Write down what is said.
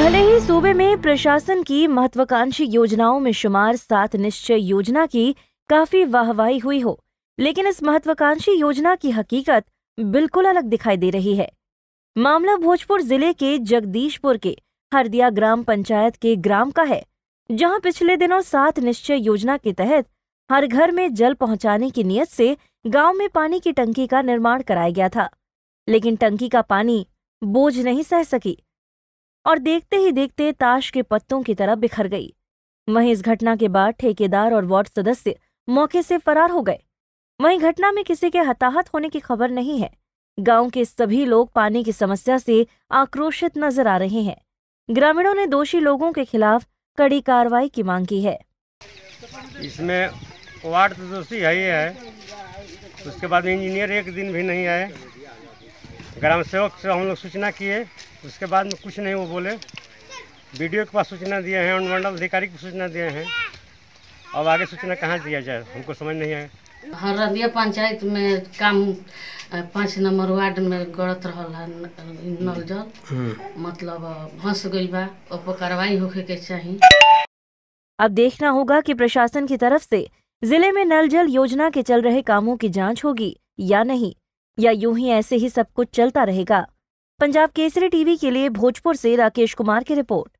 भले ही सूबे में प्रशासन की महत्वाकांक्षी योजनाओं में शुमार सात निश्चय योजना की काफी वाहवाही हुई हो लेकिन इस महत्वाकांक्षी योजना की हकीकत बिल्कुल अलग दिखाई दे रही है मामला भोजपुर जिले के जगदीशपुर के हरदिया ग्राम पंचायत के ग्राम का है जहां पिछले दिनों सात निश्चय योजना के तहत हर घर में जल पहुंचाने की नीयत से गांव में पानी की टंकी का निर्माण कराया गया था लेकिन टंकी का पानी बोझ नहीं सह सकी और देखते ही देखते ताश के पत्तों की तरह बिखर गई वहीं इस घटना के बाद ठेकेदार और वार्ड सदस्य मौके से फरार हो गए वहीं घटना में किसी के हताहत होने की खबर नहीं है गांव के सभी लोग पानी की समस्या से आक्रोशित नजर आ रहे हैं ग्रामीणों ने दोषी लोगों के खिलाफ कड़ी कार्रवाई की मांग की है इसमें वार्ड तो दोषी है ही है उसके बाद इंजीनियर एक दिन भी नहीं आए ग्राम सेवक से हम लोग सूचना किए उसके बाद में कुछ नहीं वो बोले वीडियो के पास सूचना दिए हैं अनुमंडल अधिकारी को सूचना दिए हैं अब आगे सूचना कहाँ दिया जाए हमको समझ नहीं आया हरदिया हाँ, पंचायत में काम पाँच नंबर वार्ड में गड़त रहा नल जल हम्म। मतलब भंस गई कार्रवाई होके के चाहिए अब देखना होगा कि प्रशासन की तरफ से जिले में नल जल योजना के चल रहे कामों की जांच होगी या नहीं या यूं ही ऐसे ही सब कुछ चलता रहेगा पंजाब केसरी टीवी के लिए भोजपुर से राकेश कुमार की रिपोर्ट